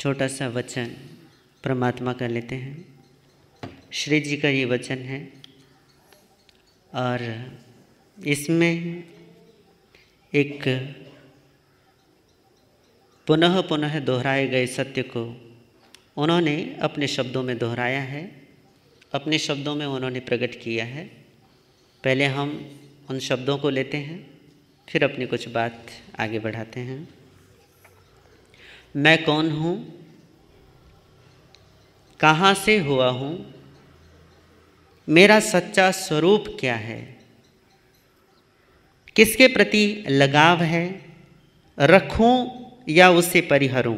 छोटा सा वचन परमात्मा का लेते हैं श्री जी का ये वचन है और इसमें एक पुनः पुनः दोहराए गए सत्य को उन्होंने अपने शब्दों में दोहराया है अपने शब्दों में उन्होंने प्रकट किया है पहले हम उन शब्दों को लेते हैं फिर अपनी कुछ बात आगे बढ़ाते हैं मैं कौन हूँ कहाँ से हुआ हूँ मेरा सच्चा स्वरूप क्या है किसके प्रति लगाव है रखूं या उसे परिहरूं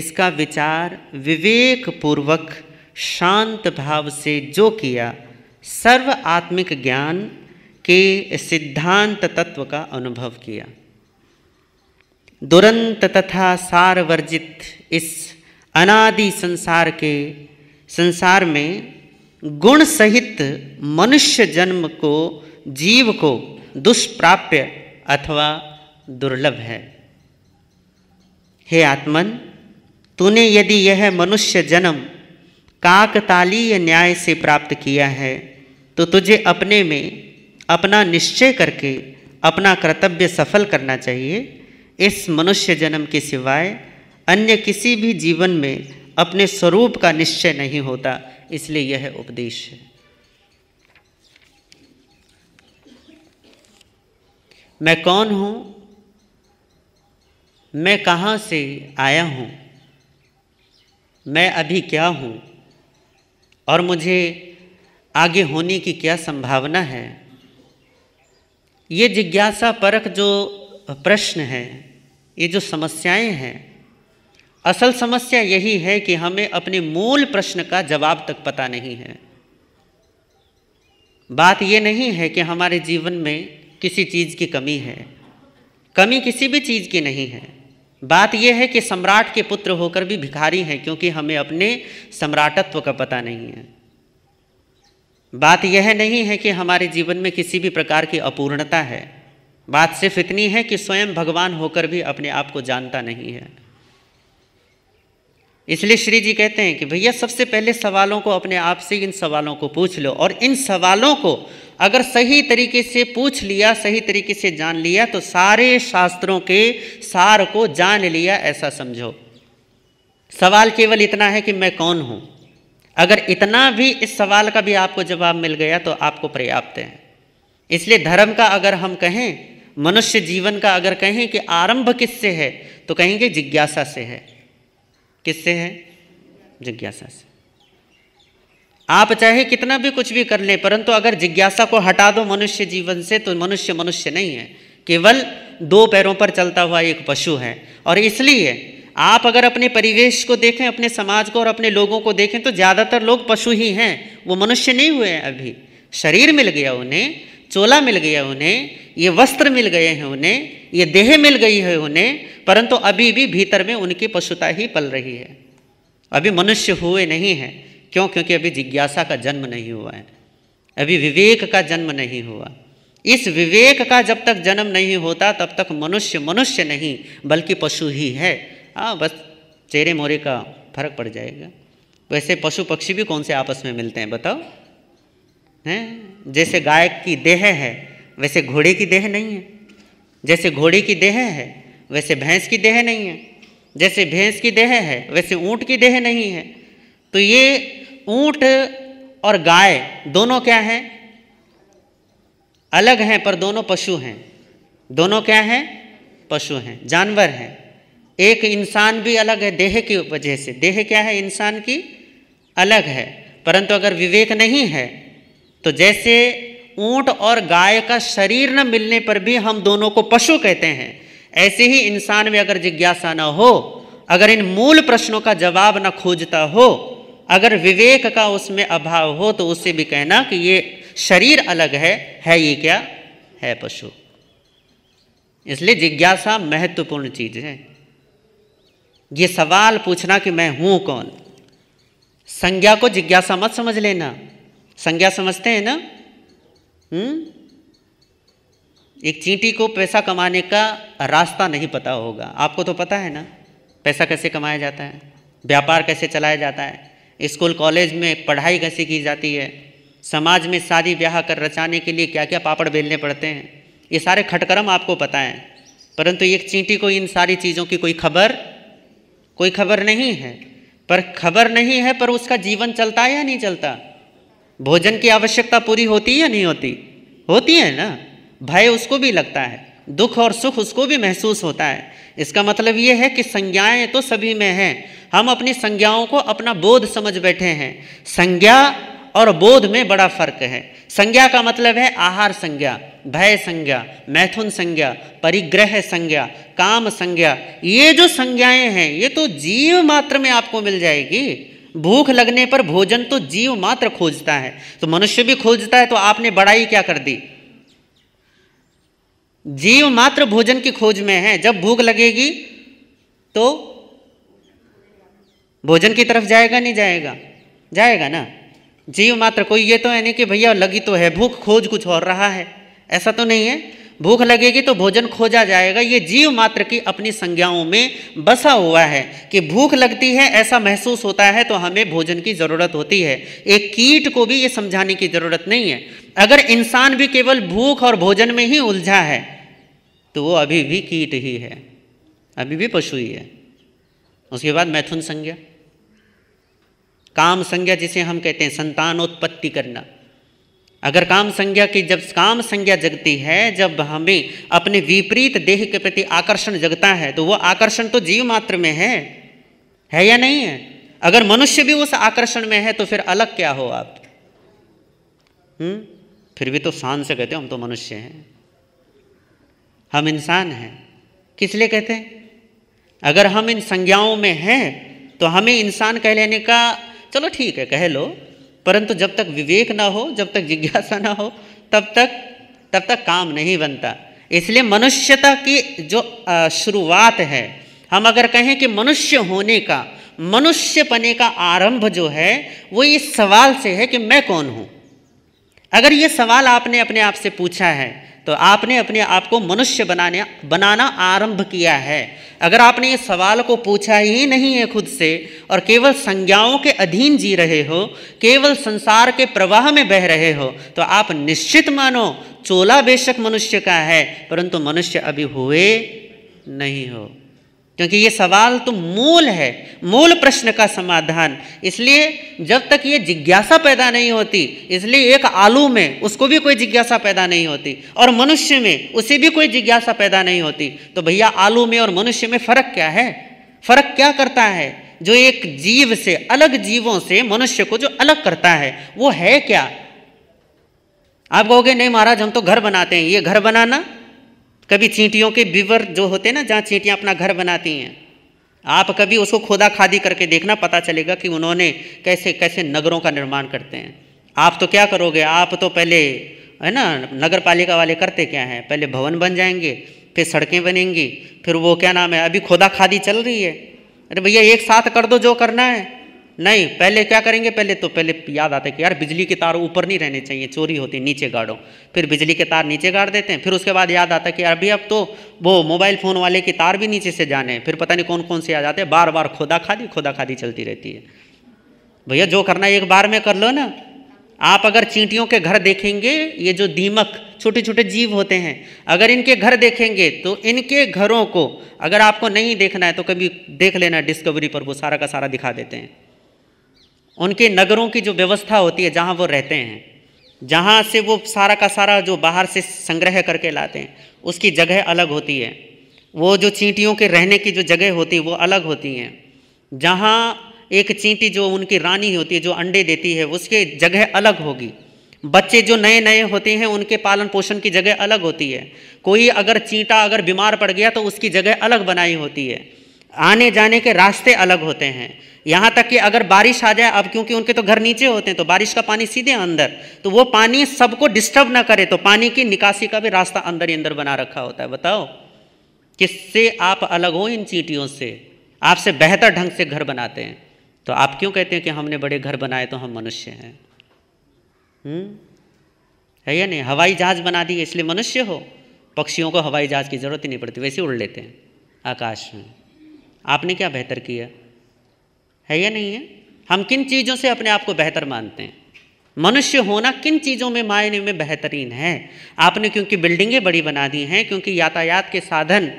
इसका विचार विवेक पूर्वक शांत भाव से जो किया सर्व आत्मिक ज्ञान के सिद्धांत तत्व का अनुभव किया दुरंत तथा सार वर्जित इस अनादि संसार के संसार में गुण सहित मनुष्य जन्म को जीव को दुष्प्राप्य अथवा दुर्लभ है हे आत्मन तूने यदि यह मनुष्य जन्म काकतालीय न्याय से प्राप्त किया है तो तुझे अपने में अपना निश्चय करके अपना कर्तव्य सफल करना चाहिए इस मनुष्य जन्म के सिवाय अन्य किसी भी जीवन में अपने स्वरूप का निश्चय नहीं होता इसलिए यह उपदेश है मैं कौन हूँ मैं कहाँ से आया हूँ मैं अभी क्या हूँ और मुझे आगे होने की क्या संभावना है ये जिज्ञासा परख जो प्रश्न है ये जो समस्याएं हैं असल समस्या यही है कि हमें अपने मूल प्रश्न का जवाब तक पता नहीं है बात ये नहीं है कि हमारे जीवन में किसी चीज़ की कमी है कमी किसी भी चीज़ की नहीं है बात यह है कि सम्राट के पुत्र होकर भी भिखारी हैं क्योंकि हमें अपने सम्राटत्व का पता नहीं है बात यह नहीं है कि हमारे जीवन में किसी भी प्रकार की अपूर्णता है बात सिर्फ इतनी है कि स्वयं भगवान होकर भी अपने आप को जानता नहीं है इसलिए श्री जी कहते हैं कि भैया सबसे पहले सवालों को अपने आप से इन सवालों को पूछ लो और इन सवालों को अगर सही तरीके से पूछ लिया सही तरीके से जान लिया तो सारे शास्त्रों के सार को जान लिया ऐसा समझो सवाल केवल इतना है कि मैं कौन हूँ अगर इतना भी इस सवाल का भी आपको जवाब मिल गया तो आपको पर्याप्त है इसलिए धर्म का अगर हम कहें मनुष्य जीवन का अगर कहें कि आरंभ किससे है तो कहेंगे जिज्ञासा से है किससे है जिज्ञासा से आप चाहे कितना भी कुछ भी कर लें परंतु अगर जिज्ञासा को हटा दो मनुष्य जीवन से तो मनुष्य मनुष्य नहीं है केवल दो पैरों पर चलता हुआ एक पशु है और इसलिए आप अगर अपने परिवेश को देखें अपने समाज को और अपने लोगों को देखें तो ज़्यादातर लोग पशु ही हैं वो मनुष्य नहीं हुए हैं अभी शरीर मिल गया उन्हें चोला मिल गया उन्हें ये वस्त्र मिल गए हैं उन्हें ये देह मिल गई है उन्हें परंतु अभी भी भीतर में उनकी पशुता ही पल रही है अभी मनुष्य हुए नहीं हैं क्यों क्योंकि अभी जिज्ञासा का जन्म नहीं हुआ है अभी विवेक का जन्म नहीं हुआ इस विवेक का जब तक जन्म नहीं होता तब तक मनुष्य मनुष्य नहीं बल्कि पशु ही है हाँ बस चेहरे मोरे का फर्क पड़ जाएगा वैसे पशु पक्षी भी कौन से आपस में मिलते हैं बताओ हैं जैसे गाय की देह है वैसे घोड़े की देह नहीं है जैसे घोड़े की देह है वैसे भैंस की देह नहीं है जैसे भैंस की देह है वैसे ऊँट की देह नहीं है तो ये ऊँट और गाय दोनों क्या हैं अलग हैं पर दोनों पशु हैं दोनों क्या हैं पशु हैं जानवर हैं एक इंसान भी अलग है देह की वजह से देह क्या है इंसान की अलग है परंतु अगर विवेक नहीं है तो जैसे ऊंट और गाय का शरीर न मिलने पर भी हम दोनों को पशु कहते हैं ऐसे ही इंसान में अगर जिज्ञासा न हो अगर इन मूल प्रश्नों का जवाब न खोजता हो अगर विवेक का उसमें अभाव हो तो उससे भी कहना कि ये शरीर अलग है है ये क्या है पशु इसलिए जिज्ञासा महत्वपूर्ण चीज है ये सवाल पूछना कि मैं हूं कौन संज्ञा को जिज्ञासा मत समझ लेना संज्ञा समझते हैं ना हुँ? हम्म? एक चींटी को पैसा कमाने का रास्ता नहीं पता होगा आपको तो पता है ना पैसा कैसे कमाया जाता है व्यापार कैसे चलाया जाता है स्कूल कॉलेज में पढ़ाई कैसे की जाती है समाज में शादी ब्याह कर रचाने के लिए क्या क्या पापड़ बेलने पड़ते हैं ये सारे खटकरम आपको पता है परंतु एक चींटी को इन सारी चीज़ों की कोई खबर कोई खबर नहीं है पर खबर नहीं है पर उसका जीवन चलता है या नहीं चलता भोजन की आवश्यकता पूरी होती है या नहीं होती होती है ना भय उसको भी लगता है दुख और सुख उसको भी महसूस होता है इसका मतलब ये है कि संज्ञाएं तो सभी में हैं हम अपनी संज्ञाओं को अपना बोध समझ बैठे हैं संज्ञा और बोध में बड़ा फर्क है संज्ञा का मतलब है आहार संज्ञा भय संज्ञा मैथुन संज्ञा परिग्रह संज्ञा काम संज्ञा ये जो संज्ञाएं हैं ये तो जीव मात्र में आपको मिल जाएगी भूख लगने पर भोजन तो जीव मात्र खोजता है तो मनुष्य भी खोजता है तो आपने बड़ाई क्या कर दी जीव मात्र भोजन की खोज में है जब भूख लगेगी तो भोजन की तरफ जाएगा नहीं जाएगा जाएगा ना जीव मात्र कोई ये तो है नहीं कि भैया लगी तो है भूख खोज कुछ और रहा है ऐसा तो नहीं है भूख लगेगी तो भोजन खोजा जाएगा ये जीव मात्र की अपनी संज्ञाओं में बसा हुआ है कि भूख लगती है ऐसा महसूस होता है तो हमें भोजन की ज़रूरत होती है एक कीट को भी ये समझाने की ज़रूरत नहीं है अगर इंसान भी केवल भूख और भोजन में ही उलझा है तो वो अभी भी कीट ही है अभी भी पशु ही है उसके बाद मैथुन संज्ञा काम संज्ञा जिसे हम कहते हैं संतानोत्पत्ति करना अगर काम संज्ञा की जब काम संज्ञा जगती है जब हमें अपने विपरीत देह के प्रति आकर्षण जगता है तो वह आकर्षण तो जीव मात्र में है है या नहीं है अगर मनुष्य भी उस आकर्षण में है तो फिर अलग क्या हो आप हुँ? हम्म? फिर भी तो शान से कहते हो हम तो मनुष्य हैं हम इंसान हैं किस लिए कहते हैं अगर हम इन संज्ञाओं में हैं तो हमें इंसान कह लेने का चलो ठीक है कह लो परंतु जब तक विवेक ना हो जब तक जिज्ञासा ना हो तब तक तब तक काम नहीं बनता इसलिए मनुष्यता की जो शुरुआत है हम अगर कहें कि मनुष्य होने का मनुष्य पने का आरंभ जो है वो इस सवाल से है कि मैं कौन हूँ अगर ये सवाल आपने अपने आप से पूछा है तो आपने अपने आप को मनुष्य बनाने बनाना आरंभ किया है अगर आपने ये सवाल को पूछा ही नहीं है खुद से और केवल संज्ञाओं के अधीन जी रहे हो केवल संसार के प्रवाह में बह रहे हो तो आप निश्चित मानो चोला बेशक मनुष्य का है परंतु मनुष्य अभी हुए नहीं हो क्योंकि ये सवाल तो मूल है मूल प्रश्न का समाधान इसलिए जब तक ये जिज्ञासा पैदा नहीं होती इसलिए एक आलू में उसको भी कोई जिज्ञासा पैदा नहीं होती और मनुष्य में उसे भी कोई जिज्ञासा पैदा नहीं होती तो भैया आलू में और मनुष्य में फ़र्क क्या है फ़र्क क्या करता है जो एक जीव से अलग जीवों से मनुष्य को जो अलग करता है वो है क्या आप कहोगे नहीं महाराज हम तो घर बनाते हैं ये घर बनाना कभी चींटियों के विवर जो होते हैं ना जहाँ चींटियाँ अपना घर बनाती हैं आप कभी उसको खोदा खादी करके देखना पता चलेगा कि उन्होंने कैसे कैसे नगरों का निर्माण करते हैं आप तो क्या करोगे आप तो पहले है ना नगर पालिका वाले करते क्या हैं पहले भवन बन जाएंगे फिर सड़कें बनेंगी फिर वो क्या नाम है अभी खोदा खादी चल रही है अरे भैया एक साथ कर दो जो करना है नहीं पहले क्या करेंगे पहले तो पहले याद आता है कि यार बिजली के तार ऊपर नहीं रहने चाहिए चोरी होती नीचे गाड़ो फिर बिजली के तार नीचे गाड़ देते हैं फिर उसके बाद याद आता है कि यार अभी अब तो वो मोबाइल फ़ोन वाले के तार भी नीचे से जाने हैं फिर पता नहीं कौन कौन से आ जाते हैं बार बार खोदा खादी खोदा खादी चलती रहती है भैया जो करना है एक बार में कर लो ना आप अगर चींटियों के घर देखेंगे ये जो दीमक छोटे छोटे जीव होते हैं अगर इनके घर देखेंगे तो इनके घरों को अगर आपको नहीं देखना है तो कभी देख लेना डिस्कवरी पर वो सारा का सारा दिखा देते हैं उनके नगरों की जो व्यवस्था होती है जहाँ वो रहते हैं जहाँ से वो सारा का सारा जो बाहर से संग्रह करके लाते हैं उसकी जगह अलग होती है वो जो चींटियों के रहने की जो जगह होती है वो अलग होती हैं जहाँ एक चींटी जो उनकी रानी होती है जो अंडे देती है उसके जगह अलग होगी बच्चे जो नए नए होते हैं उनके पालन पोषण की जगह अलग होती है कोई अगर चींटा अगर बीमार पड़ गया तो उसकी जगह अलग बनाई होती है आने जाने के रास्ते अलग होते हैं यहाँ तक कि अगर बारिश आ जाए अब क्योंकि उनके तो घर नीचे होते हैं तो बारिश का पानी सीधे अंदर तो वो पानी सबको डिस्टर्ब ना करे तो पानी की निकासी का भी रास्ता अंदर ही अंदर बना रखा होता है बताओ किससे आप अलग हो इन चीटियों से आपसे बेहतर ढंग से घर बनाते हैं तो आप क्यों कहते हैं कि हमने बड़े घर बनाए तो हम मनुष्य हैं है या नहीं हवाई जहाज बना दिए इसलिए मनुष्य हो पक्षियों को हवाई जहाज की ज़रूरत ही नहीं पड़ती वैसे उड़ लेते हैं आकाश में आपने क्या बेहतर किया है या नहीं है हम किन चीज़ों से अपने आप को बेहतर मानते हैं मनुष्य होना किन चीज़ों में मायने में बेहतरीन है आपने क्योंकि बिल्डिंगें बड़ी बना दी हैं क्योंकि यातायात के साधन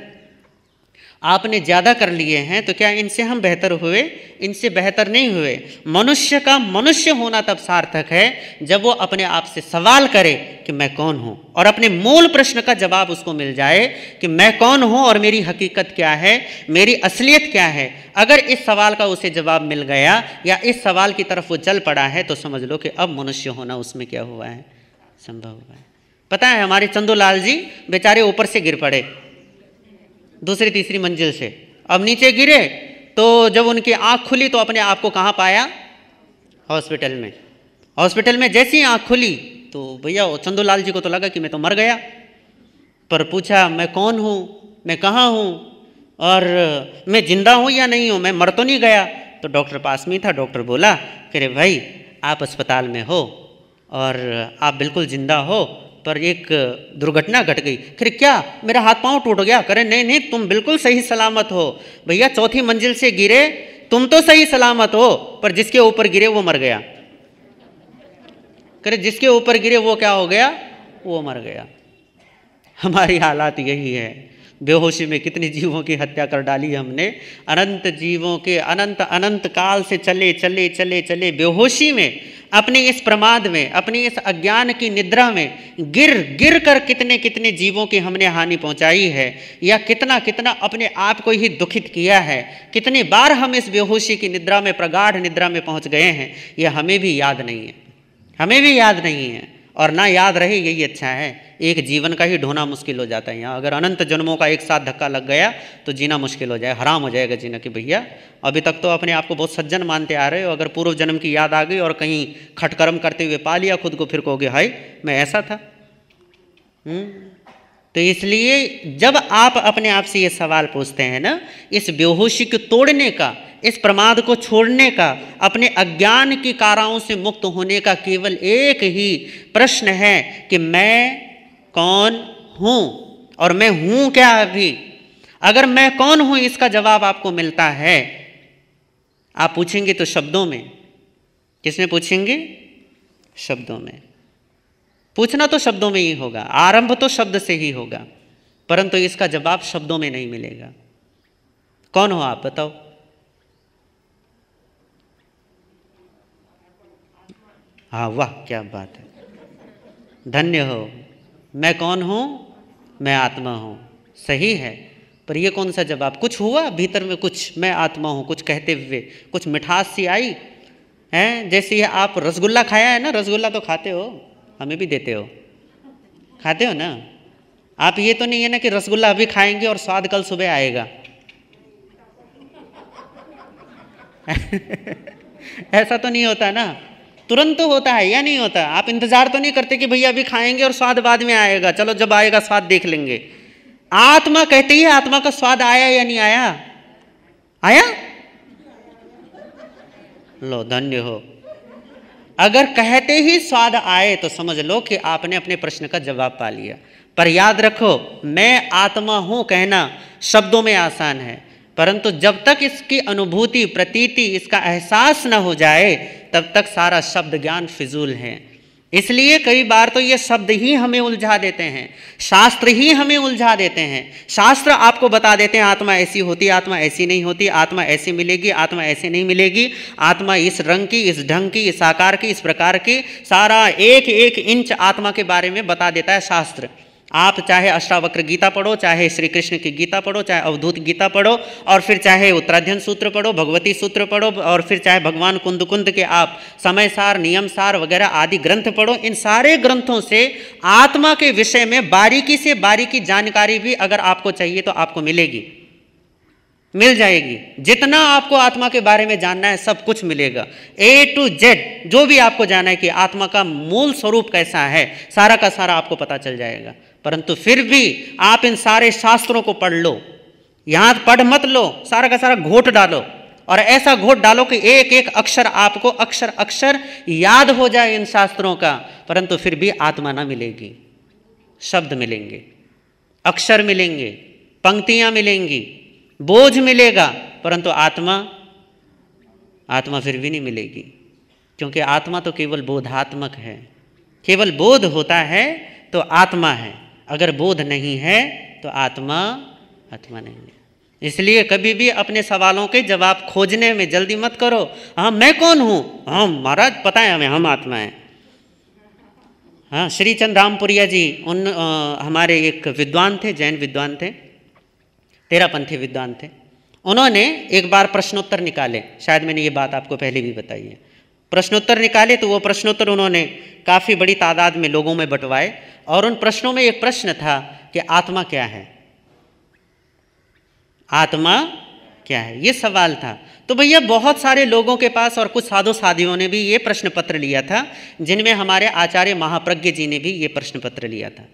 आपने ज़्यादा कर लिए हैं तो क्या इनसे हम बेहतर हुए इनसे बेहतर नहीं हुए मनुष्य का मनुष्य होना तब सार्थक है जब वो अपने आप से सवाल करे कि मैं कौन हूँ और अपने मूल प्रश्न का जवाब उसको मिल जाए कि मैं कौन हूँ और मेरी हकीकत क्या है मेरी असलियत क्या है अगर इस सवाल का उसे जवाब मिल गया या इस सवाल की तरफ वो चल पड़ा है तो समझ लो कि अब मनुष्य होना उसमें क्या हुआ है संभव हुआ है पता है हमारे चंदूलाल जी बेचारे ऊपर से गिर पड़े दूसरी तीसरी मंजिल से अब नीचे गिरे तो जब उनकी आँख खुली तो अपने आप को कहाँ पाया हॉस्पिटल में हॉस्पिटल में जैसी आँख खुली तो भैया चंदूलाल जी को तो लगा कि मैं तो मर गया पर पूछा मैं कौन हूँ मैं कहाँ हूँ और मैं जिंदा हूँ या नहीं हूँ मैं मर तो नहीं गया तो डॉक्टर पास में ही था डॉक्टर बोला कि अरे भाई आप अस्पताल में हो और आप बिल्कुल ज़िंदा हो पर एक दुर्घटना घट गई फिर क्या मेरा हाथ पांव टूट गया करे नहीं नहीं तुम बिल्कुल सही सलामत हो भैया चौथी मंजिल से गिरे तुम तो सही सलामत हो पर जिसके ऊपर गिरे वो मर गया करे जिसके ऊपर गिरे वो क्या हो गया वो मर गया हमारी हालात यही है बेहोशी में कितनी जीवों की हत्या कर डाली हमने अनंत जीवों के अनंत अनंत काल से चले चले चले चले बेहोशी में अपने इस प्रमाद में अपनी इस अज्ञान की निद्रा में गिर गिर कर कितने कितने जीवों की हमने हानि पहुंचाई है या कितना कितना अपने आप को ही दुखित किया है कितनी बार हम इस बेहोशी की निद्रा में प्रगाढ़ निद्रा में पहुंच गए हैं यह हमें भी याद नहीं है हमें भी याद नहीं है और ना याद रहे यही अच्छा है एक जीवन का ही ढोना मुश्किल हो जाता है यहाँ अगर अनंत जन्मों का एक साथ धक्का लग गया तो जीना मुश्किल हो जाए हराम हो जाएगा जीना कि भैया अभी तक तो अपने आप को बहुत सज्जन मानते आ रहे हो अगर पूर्व जन्म की याद आ गई और कहीं खटकर्म करते हुए पा लिया खुद को फिर कहोगे हाई मैं ऐसा था हुँ? हम्म? तो इसलिए जब आप अपने आप से ये सवाल पूछते हैं ना इस बेहोशी को तोड़ने का इस प्रमाद को छोड़ने का अपने अज्ञान की काराओं से मुक्त होने का केवल एक ही प्रश्न है कि मैं कौन हूँ और मैं हूँ क्या अभी अगर मैं कौन हूँ इसका जवाब आपको मिलता है आप पूछेंगे तो शब्दों में किसमें पूछेंगे शब्दों में पूछना तो शब्दों में ही होगा आरंभ तो शब्द से ही होगा परंतु इसका जवाब शब्दों में नहीं मिलेगा कौन हो आप बताओ हाँ वाह क्या बात है धन्य हो मैं कौन हूँ मैं आत्मा हूँ सही है पर ये कौन सा जवाब कुछ हुआ भीतर में कुछ मैं आत्मा हूँ कुछ कहते हुए कुछ मिठास सी आई हैं जैसे ये आप रसगुल्ला खाया है ना रसगुल्ला तो खाते हो हमें भी देते हो खाते हो ना आप ये तो नहीं है ना कि रसगुल्ला अभी खाएंगे और स्वाद कल सुबह आएगा ऐसा तो नहीं होता ना तुरंत तो होता है या नहीं होता आप इंतजार तो नहीं करते कि भैया अभी खाएंगे और स्वाद बाद में आएगा चलो जब आएगा स्वाद देख लेंगे आत्मा कहती है आत्मा का स्वाद आया या नहीं आया आया लो धन्य हो अगर कहते ही स्वाद आए तो समझ लो कि आपने अपने प्रश्न का जवाब पा लिया पर याद रखो मैं आत्मा हूँ कहना शब्दों में आसान है परंतु जब तक इसकी अनुभूति प्रतीति इसका एहसास न हो जाए तब तक सारा शब्द ज्ञान फिजूल है इसलिए कई बार तो ये शब्द ही हमें उलझा देते हैं शास्त्र ही हमें उलझा देते हैं शास्त्र आपको बता देते हैं आत्मा ऐसी होती आत्मा ऐसी नहीं होती आत्मा ऐसी मिलेगी आत्मा ऐसी नहीं मिलेगी आत्मा इस रंग की इस ढंग की इस आकार की इस प्रकार की सारा एक एक इंच आत्मा के बारे में बता देता है शास्त्र आप चाहे अष्टावक्र गीता पढ़ो चाहे श्री कृष्ण की गीता पढ़ो चाहे अवधूत गीता पढ़ो और फिर चाहे उत्तराध्यन सूत्र पढ़ो भगवती सूत्र पढ़ो और फिर चाहे भगवान कुंद कुंद के आप समय सार नियम सार वगैरह आदि ग्रंथ पढ़ो इन सारे ग्रंथों से आत्मा के विषय में बारीकी से बारीकी जानकारी भी अगर आपको चाहिए तो आपको मिलेगी मिल जाएगी जितना आपको आत्मा के बारे में जानना है सब कुछ मिलेगा ए टू जेड जो भी आपको जानना है कि आत्मा का मूल स्वरूप कैसा है सारा का सारा आपको पता चल जाएगा परंतु फिर भी आप इन सारे शास्त्रों को पढ़ लो यहां पढ़ मत लो सारा का सारा घोट डालो और ऐसा घोट डालो कि एक एक अक्षर आपको अक्षर अक्षर याद हो जाए इन शास्त्रों का परंतु फिर भी आत्मा ना मिलेगी शब्द मिलेंगे अक्षर मिलेंगे पंक्तियां मिलेंगी बोझ मिलेगा परंतु आत्मा आत्मा फिर भी नहीं मिलेगी क्योंकि आत्मा तो केवल बोधात्मक है केवल बोध होता है तो आत्मा है अगर बोध नहीं है तो आत्मा आत्मा नहीं है इसलिए कभी भी अपने सवालों के जवाब खोजने में जल्दी मत करो हाँ मैं कौन हूँ हाँ महाराज पता है हमें हम आत्मा हैं हाँ श्री चंद रामपुरिया जी उन आ, हमारे एक विद्वान थे जैन विद्वान थे तेरापंथी विद्वान थे उन्होंने एक बार प्रश्नोत्तर निकाले शायद मैंने ये बात आपको पहले भी बताई है प्रश्नोत्तर निकाले तो वो प्रश्नोत्तर उन्होंने काफ़ी बड़ी तादाद में लोगों में बंटवाए और उन प्रश्नों में एक प्रश्न था कि आत्मा क्या है आत्मा क्या है ये सवाल था तो भैया बहुत सारे लोगों के पास और कुछ साधु साधियों ने भी ये प्रश्न पत्र लिया था जिनमें हमारे आचार्य महाप्रज्ञ जी ने भी ये प्रश्न पत्र लिया था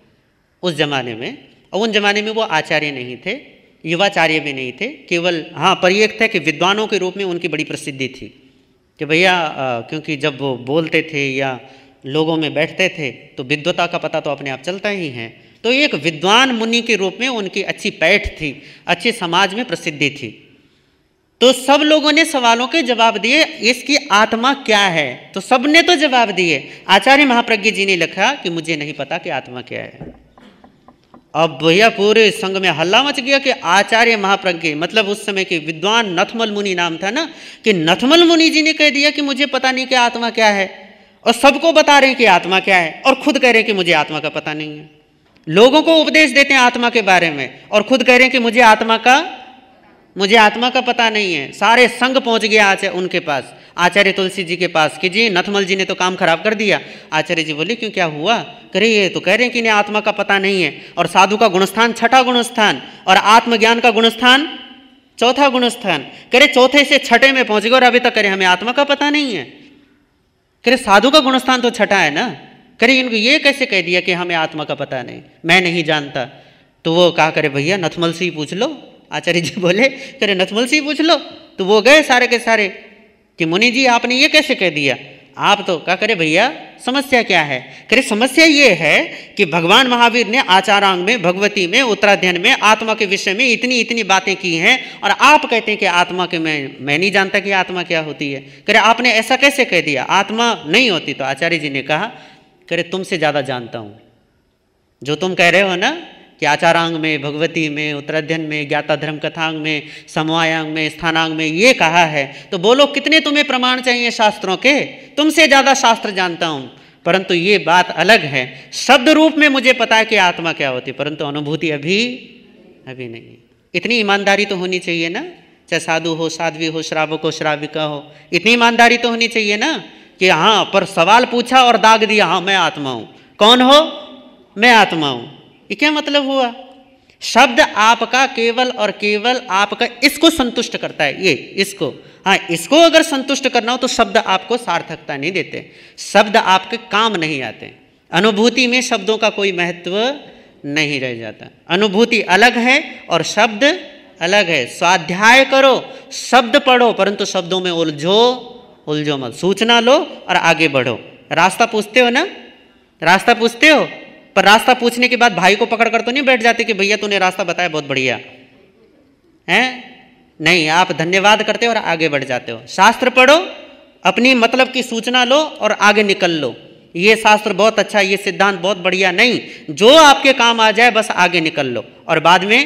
उस जमाने में और उन जमाने में वो आचार्य नहीं थे युवाचार्य भी नहीं थे केवल हाँ पर एक थे कि विद्वानों के रूप में उनकी बड़ी प्रसिद्धि थी कि भैया क्योंकि जब वो बोलते थे या लोगों में बैठते थे तो विद्वता का पता तो अपने आप चलता ही है तो एक विद्वान मुनि के रूप में उनकी अच्छी पैठ थी अच्छे समाज में प्रसिद्धि थी तो सब लोगों ने सवालों के जवाब दिए इसकी आत्मा क्या है तो सबने तो जवाब दिए आचार्य महाप्रज्ञ जी ने लिखा कि मुझे नहीं पता कि आत्मा क्या है अब भैया पूरे संघ में हल्ला मच गया कि आचार्य महाप्रज्ञ मतलब उस समय के विद्वान नथमल मुनि नाम था ना कि नथमल मुनि जी ने कह दिया कि मुझे पता नहीं कि आत्मा क्या है और सबको बता रहे हैं कि आत्मा क्या है और खुद कह रहे हैं कि मुझे आत्मा का पता नहीं है लोगों को उपदेश देते हैं आत्मा के बारे में और खुद कह रहे हैं कि मुझे आत्मा का मुझे आत्मा का पता नहीं है सारे संघ पहुंच गया आज उनके पास आचार्य तुलसी जी के पास कि जी नथमल जी ने तो काम खराब कर दिया आचार्य जी बोले क्यों क्या हुआ करे ये तो कह रहे हैं कि इन्हें आत्मा का पता नहीं है और साधु का गुणस्थान छठा गुणस्थान और आत्मज्ञान का गुणस्थान चौथा गुणस्थान करे चौथे से छठे में पहुंच गए और अभी तक करे हमें आत्मा का पता नहीं है करे साधु का गुणस्थान तो छठा है ना करे इनको ये कैसे कह दिया कि हमें आत्मा का पता नहीं मैं नहीं जानता तो वो कहा करे भैया नथमल से ही पूछ लो आचार्य जी बोले करे नथमल से ही पूछ लो तो वो गए सारे के सारे कि मुनि जी आपने ये कैसे कह दिया आप तो क्या करे भैया समस्या क्या है करे समस्या ये है कि भगवान महावीर ने आचारांग में भगवती में उत्तराध्यन में आत्मा के विषय में इतनी इतनी बातें की हैं और आप कहते हैं कि आत्मा के मैं मैं नहीं जानता कि आत्मा क्या होती है करे आपने ऐसा कैसे कह दिया आत्मा नहीं होती तो आचार्य जी ने कहा करे तुमसे ज़्यादा जानता हूँ जो तुम कह रहे हो ना कि आचारांग में भगवती में उत्तराध्यन में ज्ञाता धर्म कथांग में समवायांग में स्थानांग में ये कहा है तो बोलो कितने तुम्हें प्रमाण चाहिए शास्त्रों के तुमसे ज़्यादा शास्त्र जानता हूँ परंतु ये बात अलग है शब्द रूप में मुझे पता है कि आत्मा क्या होती परंतु अनुभूति अभी अभी नहीं इतनी ईमानदारी तो होनी चाहिए ना चाहे साधु हो साध्वी हो श्रावक हो श्राविका हो इतनी ईमानदारी तो होनी चाहिए ना कि हाँ पर सवाल पूछा और दाग दिया हाँ मैं आत्मा हूँ कौन हो मैं आत्मा हूँ ये क्या मतलब हुआ शब्द आपका केवल और केवल आपका इसको संतुष्ट करता है ये इसको हाँ इसको अगर संतुष्ट करना हो तो शब्द आपको सार्थकता नहीं देते शब्द आपके काम नहीं आते अनुभूति में शब्दों का कोई महत्व नहीं रह जाता अनुभूति अलग है और शब्द अलग है स्वाध्याय करो शब्द पढ़ो परंतु शब्दों में उलझो उलझो मत सूचना लो और आगे बढ़ो रास्ता पूछते हो ना रास्ता पूछते हो पर रास्ता पूछने के बाद भाई को पकड़ कर तो नहीं बैठ जाते कि भैया तूने रास्ता बताया बहुत बढ़िया है नहीं आप धन्यवाद करते हो और आगे बढ़ जाते हो शास्त्र पढ़ो अपनी मतलब की सूचना लो और आगे निकल लो ये शास्त्र बहुत अच्छा ये सिद्धांत बहुत बढ़िया नहीं जो आपके काम आ जाए बस आगे निकल लो और बाद में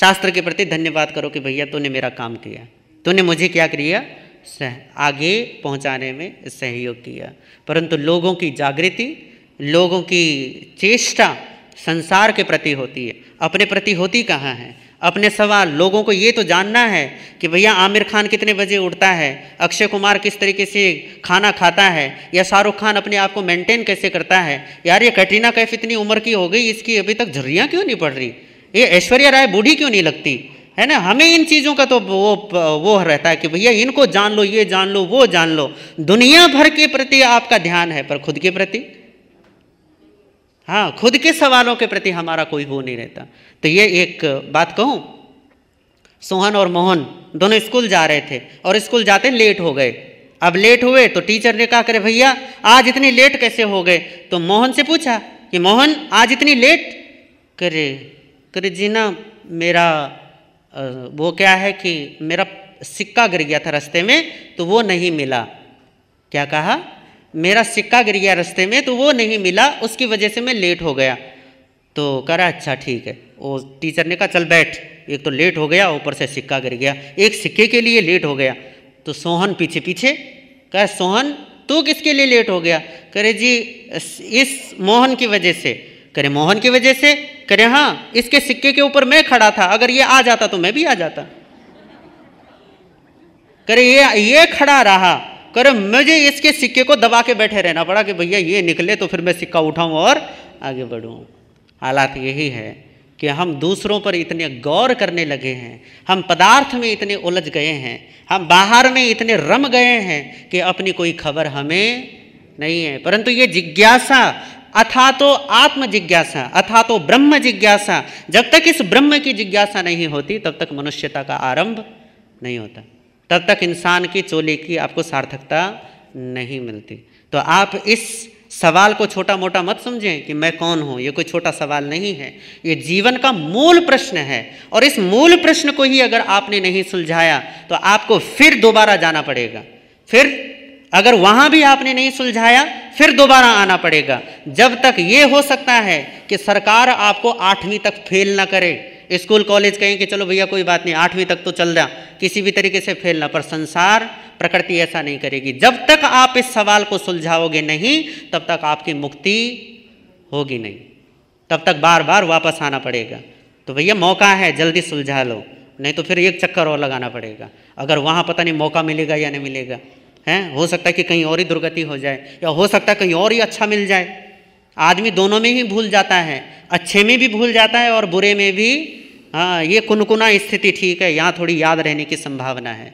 शास्त्र के प्रति धन्यवाद करो कि भैया तूने मेरा काम किया तूने मुझे क्या किया आगे पहुंचाने में सहयोग किया परंतु लोगों की जागृति लोगों की चेष्टा संसार के प्रति होती है अपने प्रति होती कहाँ है अपने सवाल लोगों को ये तो जानना है कि भैया आमिर खान कितने बजे उठता है अक्षय कुमार किस तरीके से खाना खाता है या शाहरुख खान अपने आप को मेंटेन कैसे करता है यार ये कटरीना कैफ इतनी उम्र की हो गई इसकी अभी तक झुर्रियाँ क्यों नहीं पड़ रही ये ऐश्वर्या राय बूढ़ी क्यों नहीं लगती है ना हमें इन चीज़ों का तो वो वो रहता है कि भैया इनको जान लो ये जान लो वो जान लो दुनिया भर के प्रति आपका ध्यान है पर खुद के प्रति हाँ खुद के सवालों के प्रति हमारा कोई वो नहीं रहता तो ये एक बात कहूँ सोहन और मोहन दोनों स्कूल जा रहे थे और स्कूल जाते लेट हो गए अब लेट हुए तो टीचर ने कहा करे भैया आज इतनी लेट कैसे हो गए तो मोहन से पूछा कि मोहन आज इतनी लेट करे करे जी ना मेरा वो क्या है कि मेरा सिक्का गिर गया था रास्ते में तो वो नहीं मिला क्या कहा मेरा सिक्का गिर गया रास्ते में तो वो नहीं मिला उसकी वजह से मैं लेट हो गया तो कह रहा अच्छा ठीक है वो टीचर ने कहा चल बैठ एक तो लेट हो गया ऊपर से सिक्का गिर गया एक सिक्के के लिए लेट हो गया तो सोहन पीछे पीछे कह सोहन तू किसके लिए लेट हो गया करे जी इस मोहन की वजह से करे मोहन की वजह से करे हाँ इसके सिक्के के ऊपर मैं खड़ा था अगर ये आ जाता तो मैं भी आ जाता करे ये ये खड़ा रहा करे मुझे इसके सिक्के को दबा के बैठे रहना पड़ा कि भैया ये निकले तो फिर मैं सिक्का उठाऊँ और आगे बढ़ूँ हालात यही है कि हम दूसरों पर इतने गौर करने लगे हैं हम पदार्थ में इतने उलझ गए हैं हम बाहर में इतने रम गए हैं कि अपनी कोई खबर हमें नहीं है परंतु ये जिज्ञासा अथा तो आत्म जिज्ञासा अथा तो ब्रह्म जिज्ञासा जब तक इस ब्रह्म की जिज्ञासा नहीं होती तब तक मनुष्यता का आरंभ नहीं होता तब तक इंसान की चोली की आपको सार्थकता नहीं मिलती तो आप इस सवाल को छोटा मोटा मत समझें कि मैं कौन हूँ ये कोई छोटा सवाल नहीं है ये जीवन का मूल प्रश्न है और इस मूल प्रश्न को ही अगर आपने नहीं सुलझाया तो आपको फिर दोबारा जाना पड़ेगा फिर अगर वहाँ भी आपने नहीं सुलझाया फिर दोबारा आना पड़ेगा जब तक ये हो सकता है कि सरकार आपको आठवीं तक फेल ना करे स्कूल कॉलेज कहें कि चलो भैया कोई बात नहीं आठवीं तक तो चल रहा किसी भी तरीके से फैलना पर संसार प्रकृति ऐसा नहीं करेगी जब तक आप इस सवाल को सुलझाओगे नहीं तब तक आपकी मुक्ति होगी नहीं तब तक बार बार वापस आना पड़ेगा तो भैया मौका है जल्दी सुलझा लो नहीं तो फिर एक चक्कर और लगाना पड़ेगा अगर वहाँ पता नहीं मौका मिलेगा या नहीं मिलेगा हैं हो सकता है कि कहीं और ही दुर्गति हो जाए या हो सकता है कहीं और ही अच्छा मिल जाए आदमी दोनों में ही भूल जाता है अच्छे में भी भूल जाता है और बुरे में भी हाँ ये कुनकुना स्थिति ठीक है यहाँ थोड़ी याद रहने की संभावना है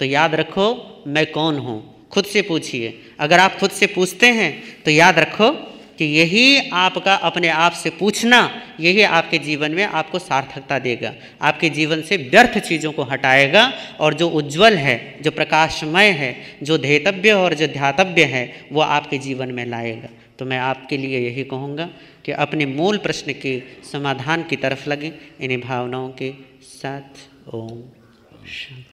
तो याद रखो मैं कौन हूँ खुद से पूछिए अगर आप खुद से पूछते हैं तो याद रखो कि यही आपका अपने आप से पूछना यही आपके जीवन में आपको सार्थकता देगा आपके जीवन से व्यर्थ चीज़ों को हटाएगा और जो उज्जवल है जो प्रकाशमय है जो धेतव्य और जो ध्यातव्य है वो आपके जीवन में लाएगा तो मैं आपके लिए यही कहूँगा कि अपने मूल प्रश्न के समाधान की तरफ लगें इन्हीं भावनाओं के साथ ओम शांति